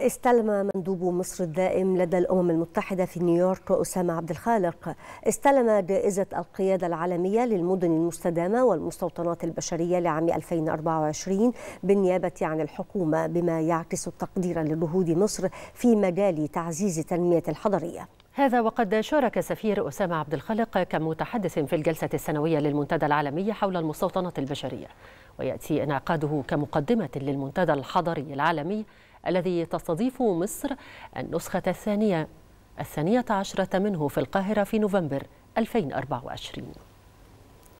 استلم مندوب مصر الدائم لدى الأمم المتحدة في نيويورك أسامة عبد الخالق استلم جائزة القيادة العالمية للمدن المستدامة والمستوطنات البشرية لعام 2024 بالنيابة عن الحكومة بما يعكس التقدير لجهود مصر في مجال تعزيز التنمية الحضرية هذا وقد شارك سفير أسامة عبد الخالق كمتحدث في الجلسة السنوية للمنتدى العالمي حول المستوطنات البشرية ويأتي انعقاده كمقدمة للمنتدى الحضري العالمي الذي تستضيف مصر النسخة الثانية الثانية عشرة منه في القاهرة في نوفمبر 2024